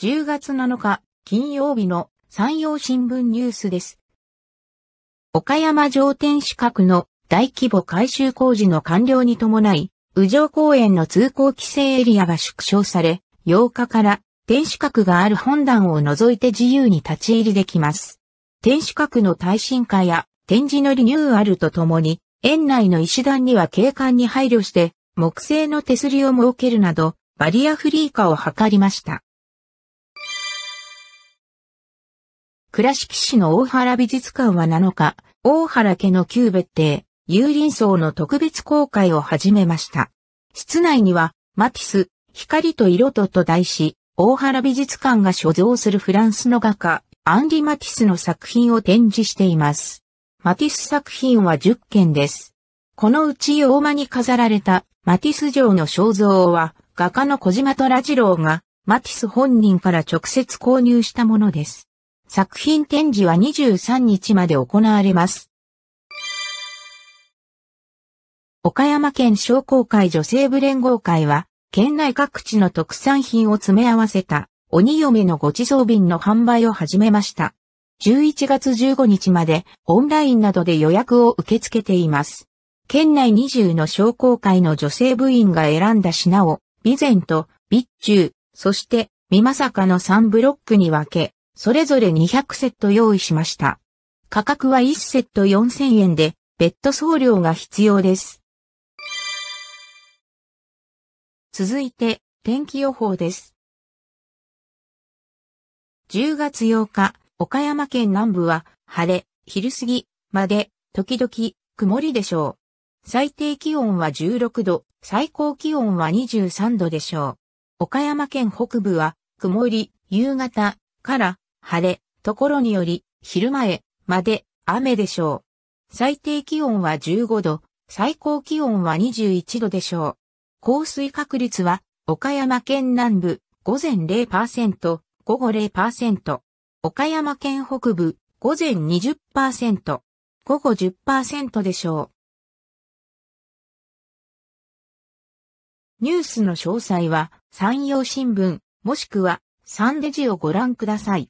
10月7日、金曜日の山陽新聞ニュースです。岡山城天守閣の大規模改修工事の完了に伴い、宇城公園の通行規制エリアが縮小され、8日から天守閣がある本段を除いて自由に立ち入りできます。天守閣の耐震化や展示のリニューアルとともに、園内の石段には景観に配慮して、木製の手すりを設けるなど、バリアフリー化を図りました。倉敷市の大原美術館は7日、大原家の旧別邸、有林荘の特別公開を始めました。室内には、マティス、光と色とと題し、大原美術館が所蔵するフランスの画家、アンリ・マティスの作品を展示しています。マティス作品は10件です。このうち大間に飾られたマティス城の肖像は、画家の小島虎次郎が、マティス本人から直接購入したものです。作品展示は23日まで行われます。岡山県商工会女性部連合会は、県内各地の特産品を詰め合わせた、鬼嫁のごちそう瓶の販売を始めました。11月15日までオンラインなどで予約を受け付けています。県内20の商工会の女性部員が選んだ品を、備前と備中、そして美まさかの3ブロックに分け、それぞれ200セット用意しました。価格は1セット4000円で、別途送料が必要です。続いて、天気予報です。10月8日、岡山県南部は晴れ、昼過ぎまで時々曇りでしょう。最低気温は16度、最高気温は23度でしょう。岡山県北部は曇り、夕方から晴れ、ところにより、昼前まで雨でしょう。最低気温は15度、最高気温は21度でしょう。降水確率は、岡山県南部、午前0%、午後0%。岡山県北部、午前20%、午後10%でしょう。ニュースの詳細は、山陽新聞、もしくは、サンデジをご覧ください。